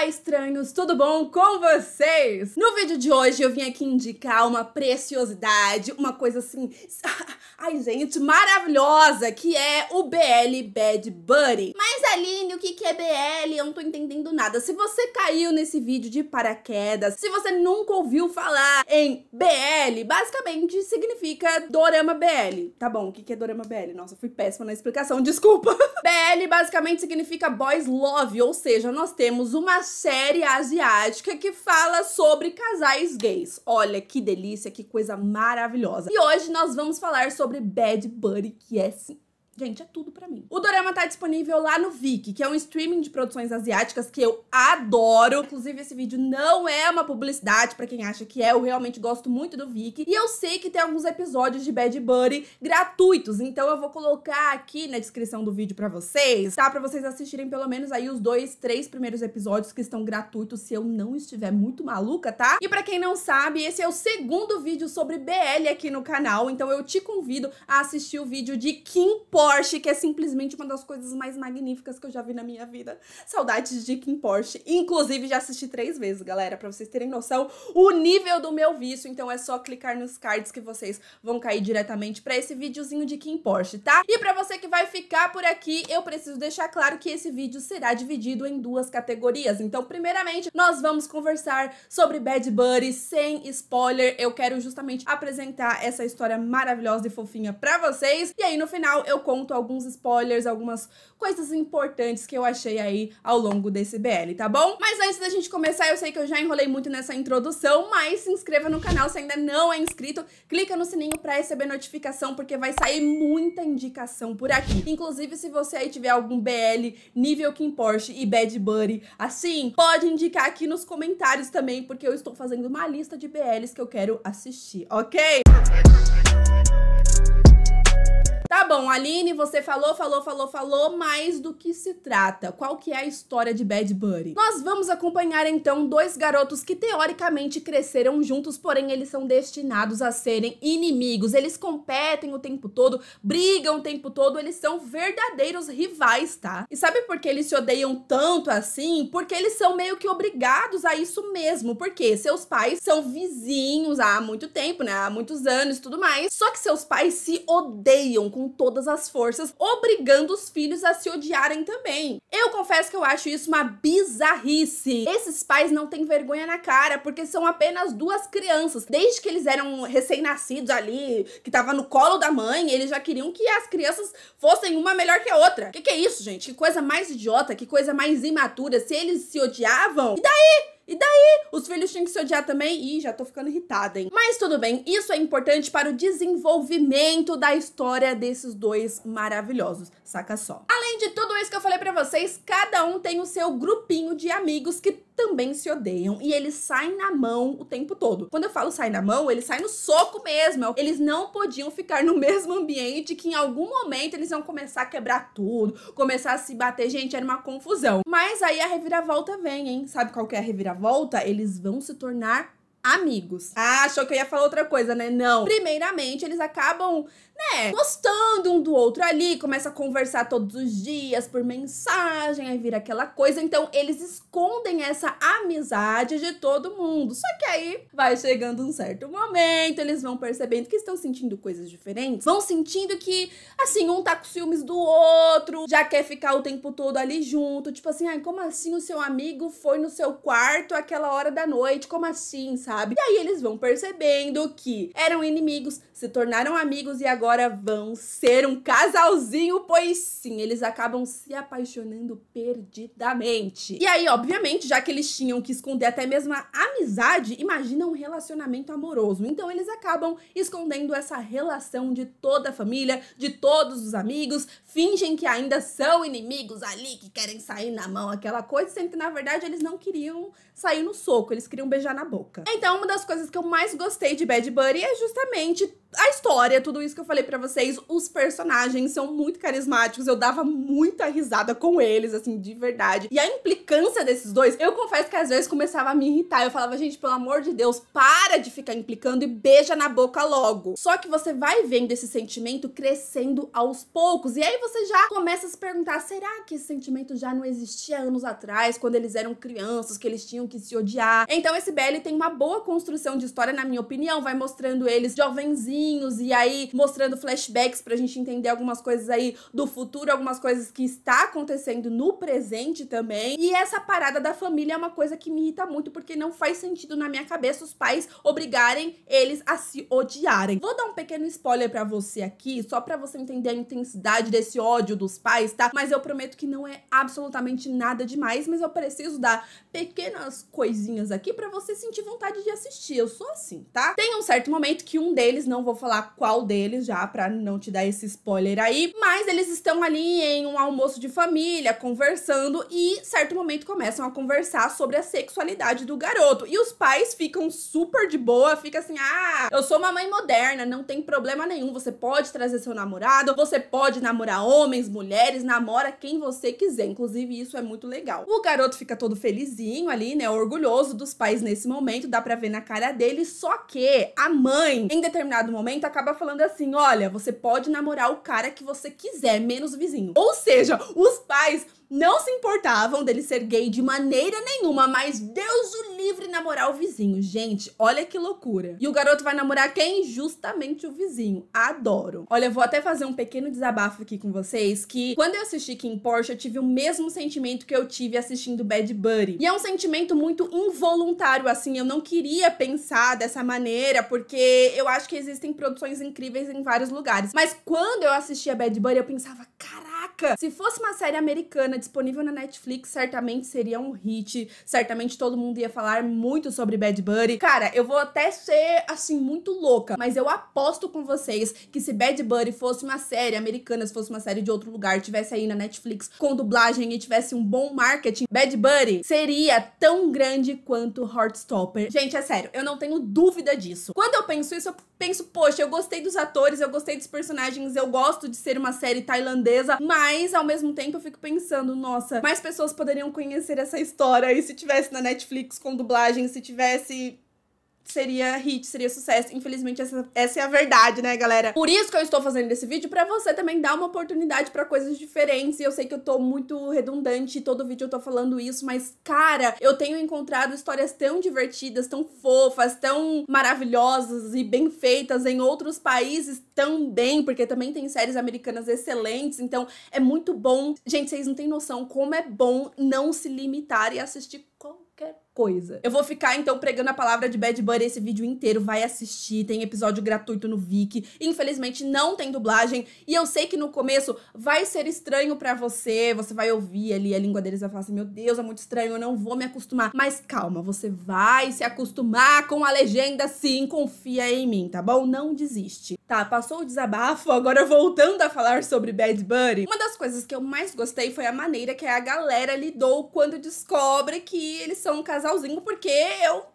Olá, estranhos, tudo bom com vocês? No vídeo de hoje eu vim aqui indicar uma preciosidade, uma coisa assim, ai gente, maravilhosa, que é o BL Bad Buddy. Mas Aline, o que é BL? Eu não tô entendendo nada. Se você caiu nesse vídeo de paraquedas, se você nunca ouviu falar em BL, basicamente significa dorama BL. Tá bom, o que é dorama BL? Nossa, fui péssima na explicação, desculpa. BL basicamente significa boys love, ou seja, nós temos uma série asiática que fala sobre casais gays. Olha que delícia, que coisa maravilhosa. E hoje nós vamos falar sobre Bad Bunny, que é sim Gente, é tudo para mim. O Dorama tá disponível lá no Viki, que é um streaming de produções asiáticas que eu adoro. Inclusive, esse vídeo não é uma publicidade para quem acha que é. Eu realmente gosto muito do Viki. E eu sei que tem alguns episódios de Bad Buddy gratuitos. Então eu vou colocar aqui na descrição do vídeo para vocês, tá? Pra vocês assistirem pelo menos aí os dois, três primeiros episódios que estão gratuitos, se eu não estiver muito maluca, tá? E para quem não sabe, esse é o segundo vídeo sobre BL aqui no canal. Então eu te convido a assistir o vídeo de Kim Pop Porsche, que é simplesmente uma das coisas mais magníficas que eu já vi na minha vida. Saudades de Kim Porsche. Inclusive, já assisti três vezes, galera, para vocês terem noção o nível do meu vício. Então é só clicar nos cards que vocês vão cair diretamente para esse videozinho de Kim Porsche, tá? E para você que vai ficar por aqui, eu preciso deixar claro que esse vídeo será dividido em duas categorias. Então, primeiramente, nós vamos conversar sobre Bad Buddy sem spoiler. Eu quero justamente apresentar essa história maravilhosa e fofinha para vocês. E aí, no final, eu conto conto alguns spoilers, algumas coisas importantes que eu achei aí ao longo desse BL, tá bom? Mas antes da gente começar, eu sei que eu já enrolei muito nessa introdução, mas se inscreva no canal se ainda não é inscrito, clica no sininho para receber notificação, porque vai sair muita indicação por aqui. Inclusive, se você aí tiver algum BL, nível Kim Porsche e Bad Buddy, assim, pode indicar aqui nos comentários também, porque eu estou fazendo uma lista de BLs que eu quero assistir, ok? Tá bom, Aline, você falou, falou, falou, falou, mas do que se trata? Qual que é a história de Bad Buddy? Nós vamos acompanhar então dois garotos que teoricamente cresceram juntos, porém eles são destinados a serem inimigos. Eles competem o tempo todo, brigam o tempo todo, eles são verdadeiros rivais, tá? E sabe por que eles se odeiam tanto assim? Porque eles são meio que obrigados a isso mesmo, porque seus pais são vizinhos há muito tempo, né? Há muitos anos, tudo mais. Só que seus pais se odeiam com com todas as forças, obrigando os filhos a se odiarem também. Eu confesso que eu acho isso uma bizarrice. Esses pais não têm vergonha na cara, porque são apenas duas crianças. Desde que eles eram recém-nascidos ali, que tava no colo da mãe, eles já queriam que as crianças fossem uma melhor que a outra. Que que é isso, gente? Que coisa mais idiota, que coisa mais imatura. Se eles se odiavam, e daí? E daí? Os filhos tinham que se odiar também? Ih, já tô ficando irritada, hein? Mas tudo bem, isso é importante para o desenvolvimento da história desses dois maravilhosos, saca só. Além de tudo isso que eu falei para vocês, cada um tem o seu grupinho de amigos que também se odeiam e eles saem na mão o tempo todo. Quando eu falo saem na mão, eles saem no soco mesmo. Eles não podiam ficar no mesmo ambiente que em algum momento eles iam começar a quebrar tudo, começar a se bater. Gente, era uma confusão. Mas aí a reviravolta vem, hein? Sabe qual que é a reviravolta? Eles vão se tornar amigos. Ah, achou que eu ia falar outra coisa, né? Não. Primeiramente, eles acabam, né, gostando um do outro ali, começa a conversar todos os dias por mensagem, aí vira aquela coisa. Então, eles escondem essa amizade de todo mundo. Só que aí vai chegando um certo momento, eles vão percebendo que estão sentindo coisas diferentes, vão sentindo que, assim, um tá com ciúmes do outro, já quer ficar o tempo todo ali junto. Tipo assim, ai, como assim o seu amigo foi no seu quarto aquela hora da noite? Como assim, sabe? sabe? E aí eles vão percebendo que eram inimigos, se tornaram amigos e agora vão ser um casalzinho, pois sim, eles acabam se apaixonando perdidamente. E aí, obviamente, já que eles tinham que esconder até mesmo a amizade, imagina um relacionamento amoroso. Então eles acabam escondendo essa relação de toda a família, de todos os amigos, fingem que ainda são inimigos ali, que querem sair na mão, aquela coisa, sendo que na verdade eles não queriam sair no soco, eles queriam beijar na boca. É então, uma das coisas que eu mais gostei de Bad Bunny é justamente a história, tudo isso que eu falei para vocês. Os personagens são muito carismáticos, eu dava muita risada com eles, assim, de verdade. E a implicância desses dois, eu confesso que às vezes começava a me irritar. Eu falava, gente, pelo amor de Deus, para de ficar implicando e beija na boca logo. Só que você vai vendo esse sentimento crescendo aos poucos. E aí você já começa a se perguntar: será que esse sentimento já não existia anos atrás, quando eles eram crianças, que eles tinham que se odiar? Então, esse Belly tem uma boa boa construção de história, na minha opinião. Vai mostrando eles jovenzinhos e aí mostrando flashbacks pra gente entender algumas coisas aí do futuro, algumas coisas que está acontecendo no presente também. E essa parada da família é uma coisa que me irrita muito porque não faz sentido na minha cabeça os pais obrigarem eles a se odiarem. Vou dar um pequeno spoiler para você aqui, só para você entender a intensidade desse ódio dos pais, tá? Mas eu prometo que não é absolutamente nada demais, mas eu preciso dar pequenas coisinhas aqui para você sentir vontade vontade de assistir. Eu sou assim, tá? Tem um certo momento que um deles, não vou falar qual deles já, pra não te dar esse spoiler aí, mas eles estão ali em um almoço de família, conversando, e certo momento começam a conversar sobre a sexualidade do garoto. E os pais ficam super de boa, fica assim: ah, eu sou uma mãe moderna, não tem problema nenhum, você pode trazer seu namorado, você pode namorar homens, mulheres, namora quem você quiser. Inclusive, isso é muito legal. O garoto fica todo felizinho ali, né? Orgulhoso dos pais nesse momento, dá pra para ver na cara dele, só que a mãe, em determinado momento, acaba falando assim: "Olha, você pode namorar o cara que você quiser, menos o vizinho". Ou seja, os pais não se importavam dele ser gay de maneira nenhuma, mas Deus o livre namorar o vizinho. Gente, olha que loucura. E o garoto vai namorar quem? Justamente o vizinho. Adoro. Olha, eu vou até fazer um pequeno desabafo aqui com vocês, que quando eu assisti Kim Porsche, eu tive o mesmo sentimento que eu tive assistindo Bad Buddy. E é um sentimento muito involuntário, assim, eu não queria pensar dessa maneira, porque eu acho que existem produções incríveis em vários lugares. Mas quando eu assistia Bad Buddy, eu pensava, cara Caraca! Se fosse uma série americana disponível na Netflix, certamente seria um hit. Certamente todo mundo ia falar muito sobre Bad Bunny. Cara, eu vou até ser, assim, muito louca, mas eu aposto com vocês que se Bad Bunny fosse uma série americana, se fosse uma série de outro lugar, tivesse aí na Netflix com dublagem e tivesse um bom marketing, Bad Bunny seria tão grande quanto Heartstopper. Gente, é sério, eu não tenho dúvida disso. Quando eu penso isso, eu penso, poxa, eu gostei dos atores, eu gostei dos personagens, eu gosto de ser uma série tailandesa, mas, ao mesmo tempo, eu fico pensando, nossa, mais pessoas poderiam conhecer essa história e se tivesse na Netflix com dublagem, se tivesse seria hit, seria sucesso. Infelizmente, essa, essa é a verdade, né, galera? Por isso que eu estou fazendo esse vídeo, pra você também dar uma oportunidade pra coisas diferentes. E eu sei que eu tô muito redundante, todo vídeo eu tô falando isso, mas, cara, eu tenho encontrado histórias tão divertidas, tão fofas, tão maravilhosas e bem feitas em outros países também, porque também tem séries americanas excelentes, então é muito bom. Gente, vocês não têm noção como é bom não se limitar e assistir qualquer coisa. Eu vou ficar, então, pregando a palavra de Bad Bunny esse vídeo inteiro. Vai assistir, tem episódio gratuito no Viki. Infelizmente, não tem dublagem. E eu sei que no começo vai ser estranho para você. Você vai ouvir ali a língua deles e vai falar assim, meu Deus, é muito estranho, eu não vou me acostumar. Mas calma, você vai se acostumar com a legenda sim. Confia em mim, tá bom? Não desiste. Tá, passou o desabafo, agora voltando a falar sobre Bad Bunny. Uma das coisas que eu mais gostei foi a maneira que a galera lidou quando descobre que eles são um casal casalzinho, porque eu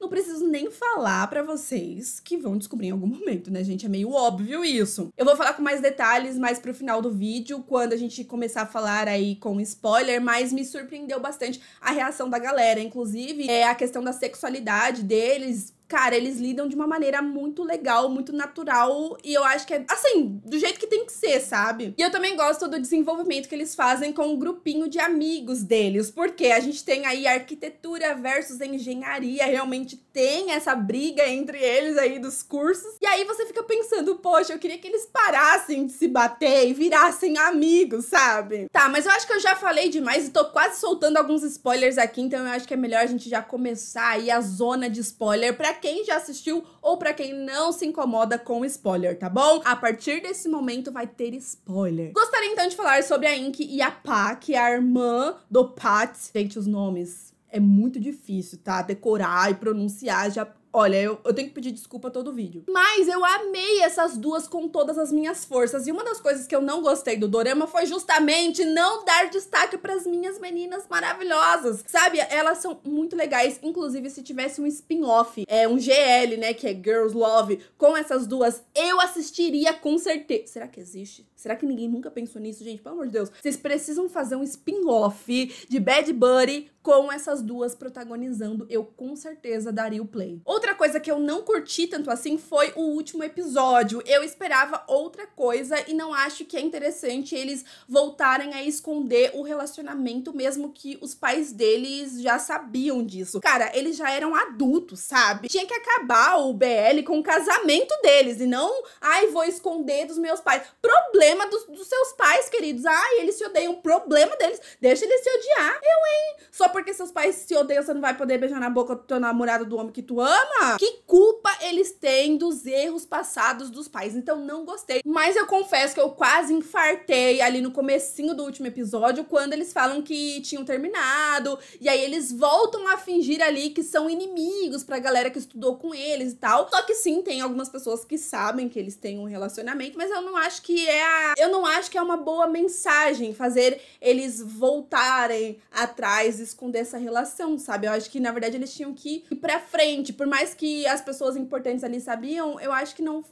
não preciso nem falar para vocês que vão descobrir em algum momento, né, gente? É meio óbvio isso. Eu vou falar com mais detalhes mais pro final do vídeo, quando a gente começar a falar aí com spoiler, mas me surpreendeu bastante a reação da galera, inclusive é a questão da sexualidade deles cara, eles lidam de uma maneira muito legal, muito natural. E eu acho que é, assim, do jeito que tem que ser, sabe? E eu também gosto do desenvolvimento que eles fazem com um grupinho de amigos deles. Porque a gente tem aí arquitetura versus engenharia. Realmente tem essa briga entre eles aí dos cursos. E aí você fica pensando, poxa, eu queria que eles parassem de se bater e virassem amigos, sabe? Tá, mas eu acho que eu já falei demais e tô quase soltando alguns spoilers aqui. Então eu acho que é melhor a gente já começar aí a zona de spoiler pra quem já assistiu ou para quem não se incomoda com spoiler, tá bom? A partir desse momento vai ter spoiler. Gostaria então de falar sobre a Ink e a Pa, que é a irmã do Pat. Gente, os nomes é muito difícil, tá? Decorar e pronunciar. Já Olha, eu, eu tenho que pedir desculpa todo vídeo. Mas eu amei essas duas com todas as minhas forças. E uma das coisas que eu não gostei do Dorama foi justamente não dar destaque para as minhas meninas maravilhosas. Sabe? Elas são muito legais. Inclusive, se tivesse um spin-off, é um GL, né? Que é Girls Love, com essas duas, eu assistiria com certeza. Será que existe? Será que ninguém nunca pensou nisso, gente? Pelo amor de Deus. Vocês precisam fazer um spin-off de Bad Buddy com essas duas protagonizando. Eu com certeza daria o play. Outro Outra coisa que eu não curti tanto assim foi o último episódio. Eu esperava outra coisa e não acho que é interessante eles voltarem a esconder o relacionamento, mesmo que os pais deles já sabiam disso. Cara, eles já eram adultos, sabe? Tinha que acabar o BL com o casamento deles e não, ai, vou esconder dos meus pais. Problema dos, dos seus pais, queridos. Ai, eles se odeiam. Problema deles. Deixa eles se odiar. Eu, hein? Só porque seus pais se odeiam, você não vai poder beijar na boca do teu namorado do homem que tu ama? Que culpa eles têm dos erros passados dos pais? Então não gostei. Mas eu confesso que eu quase infartei ali no comecinho do último episódio, quando eles falam que tinham terminado, e aí eles voltam a fingir ali que são inimigos pra galera que estudou com eles e tal. Só que sim, tem algumas pessoas que sabem que eles têm um relacionamento, mas eu não acho que é a... eu não acho que é uma boa mensagem fazer eles voltarem atrás, esconder essa relação, sabe? Eu acho que na verdade eles tinham que ir pra frente, por mais mais que as pessoas importantes ali sabiam, eu acho que não,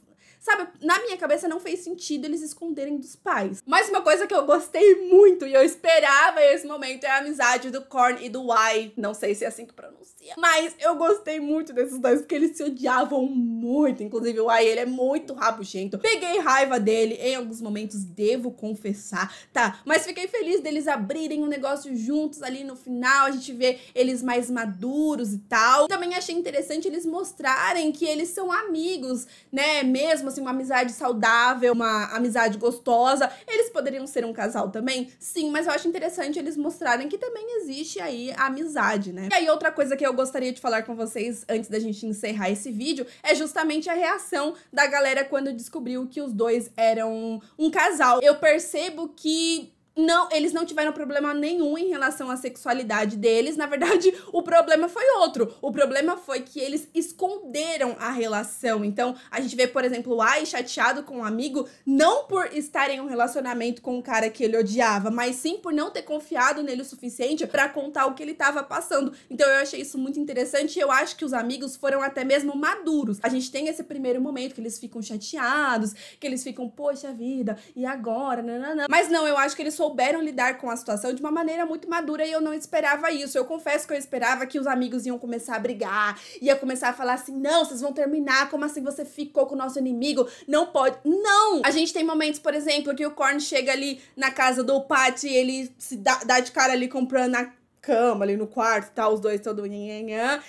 Sabe, na minha cabeça não fez sentido eles esconderem dos pais. Mas uma coisa que eu gostei muito e eu esperava esse momento é a amizade do Korn e do Y. Não sei se é assim que pronuncia. Mas eu gostei muito desses dois porque eles se odiavam muito. Inclusive, o Y, ele é muito rabugento. Peguei raiva dele em alguns momentos, devo confessar, tá? Mas fiquei feliz deles abrirem o um negócio juntos ali no final. A gente vê eles mais maduros e tal. Também achei interessante eles mostrarem que eles são amigos, né? Mesmo uma amizade saudável, uma amizade gostosa. Eles poderiam ser um casal também? Sim, mas eu acho interessante eles mostrarem que também existe aí a amizade, né? E aí, outra coisa que eu gostaria de falar com vocês antes da gente encerrar esse vídeo é justamente a reação da galera quando descobriu que os dois eram um casal. Eu percebo que não, eles não tiveram problema nenhum em relação à sexualidade deles. Na verdade, o problema foi outro. O problema foi que eles esconderam a relação. Então, a gente vê, por exemplo, o Ai chateado com um amigo, não por estar em um relacionamento com um cara que ele odiava, mas sim por não ter confiado nele o suficiente para contar o que ele estava passando. Então, eu achei isso muito interessante. Eu acho que os amigos foram até mesmo maduros. A gente tem esse primeiro momento que eles ficam chateados, que eles ficam, poxa vida, e agora? Nananã. Mas não, eu acho que eles souberam lidar com a situação de uma maneira muito madura e eu não esperava isso. Eu confesso que eu esperava que os amigos iam começar a brigar, ia começar a falar assim: não, vocês vão terminar, como assim você ficou com o nosso inimigo? Não pode. Não! A gente tem momentos, por exemplo, que o Korn chega ali na casa do Pat e ele se dá, dá de cara ali comprando a cama, ali no quarto e tá, tal, os dois todo. E aí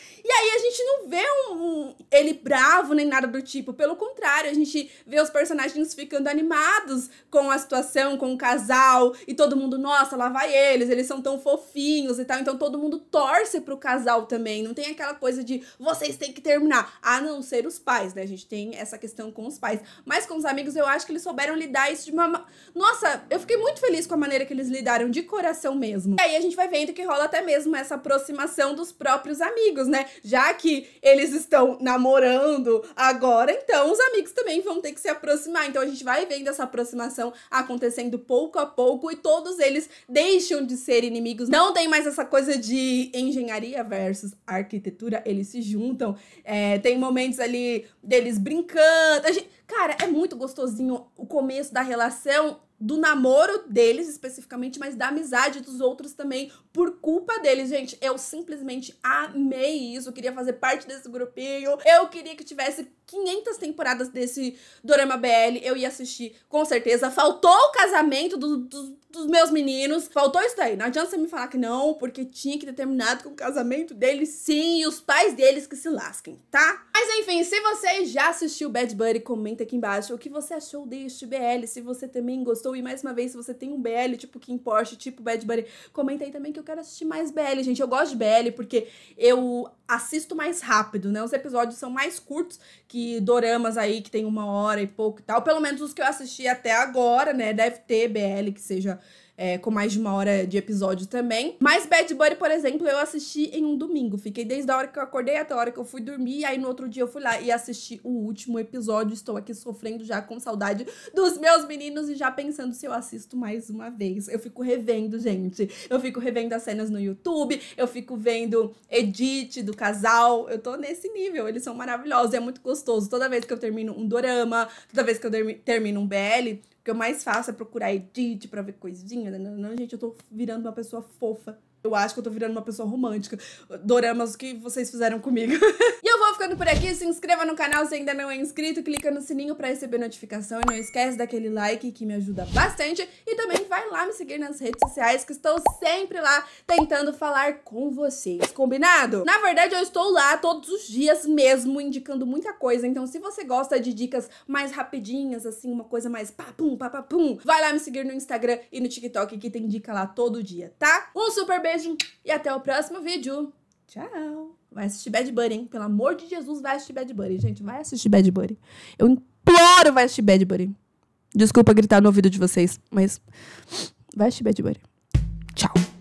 a gente não vê um, um, ele bravo nem nada do tipo. Pelo contrário, a gente vê os personagens ficando animados com a situação, com o casal, e todo mundo, nossa, lá vai eles, eles são tão fofinhos e tal. Então todo mundo torce pro casal também. Não tem aquela coisa de vocês têm que terminar, a não ser os pais, né? A gente tem essa questão com os pais. Mas com os amigos, eu acho que eles souberam lidar isso de uma. Nossa, eu fiquei muito feliz com a maneira que eles lidaram, de coração mesmo. E aí a gente vai vendo que rola rola até mesmo essa aproximação dos próprios amigos, né? Já que eles estão namorando agora, então os amigos também vão ter que se aproximar. Então a gente vai vendo essa aproximação acontecendo pouco a pouco e todos eles deixam de ser inimigos. Não tem mais essa coisa de engenharia versus arquitetura, eles se juntam. É, tem momentos ali deles brincando. Gente, cara, é muito gostosinho o começo da relação do namoro deles especificamente, mas da amizade dos outros também, por culpa deles. Gente, eu simplesmente amei isso, queria fazer parte desse grupinho, eu queria que tivesse 500 temporadas desse Dorama BL, eu ia assistir, com certeza. Faltou o casamento do, do, dos meus meninos, faltou isso daí. Não adianta você me falar que não, porque tinha que ter terminado com o casamento deles, sim, e os pais deles que se lasquem, tá? Mas enfim, se você já assistiu Bad Buddy, comenta aqui embaixo o que você achou deste BL, se você também gostou e mais uma vez, se você tem um BL, tipo Kim Porsche, tipo Bad Bunny, comenta aí também que eu quero assistir mais BL, gente. Eu gosto de BL porque eu assisto mais rápido, né? Os episódios são mais curtos que doramas aí, que tem uma hora e pouco e tal. Pelo menos os que eu assisti até agora, né? Deve ter BL que seja é, com mais de uma hora de episódio também. Mas Bad Bunny, por exemplo, eu assisti em um domingo. Fiquei desde a hora que eu acordei até a hora que eu fui dormir. Aí no outro dia eu fui lá e assisti o último episódio. Estou aqui sofrendo já com saudade dos meus meninos e já pensando se eu assisto mais uma vez. Eu fico revendo, gente. Eu fico revendo as cenas no YouTube, eu fico vendo edit do casal. Eu tô nesse nível. Eles são maravilhosos. É muito gostoso. Toda vez que eu termino um dorama, toda vez que eu termino um BL, o que eu mais faço é procurar edit pra ver coisinha. Né? Não, gente, eu tô virando uma pessoa fofa. Eu acho que eu tô virando uma pessoa romântica. Doramas que vocês fizeram comigo. e ficando por aqui. Se inscreva no canal se ainda não é inscrito. Clica no sininho pra receber notificação. E não esquece daquele like que me ajuda bastante. E também vai lá me seguir nas redes sociais que estou sempre lá tentando falar com vocês. Combinado? Na verdade, eu estou lá todos os dias mesmo indicando muita coisa. Então se você gosta de dicas mais rapidinhas, assim, uma coisa mais papum, papapum, vai lá me seguir no Instagram e no TikTok que tem dica lá todo dia, tá? Um super beijo e até o próximo vídeo. Tchau! Vai assistir Bad Bunny, hein? Pelo amor de Jesus, vai assistir Bad Bunny, gente. Vai assistir Bad Bunny. Eu imploro, vai assistir Bad Bunny. Desculpa gritar no ouvido de vocês, mas vai assistir Bad Bunny. Tchau.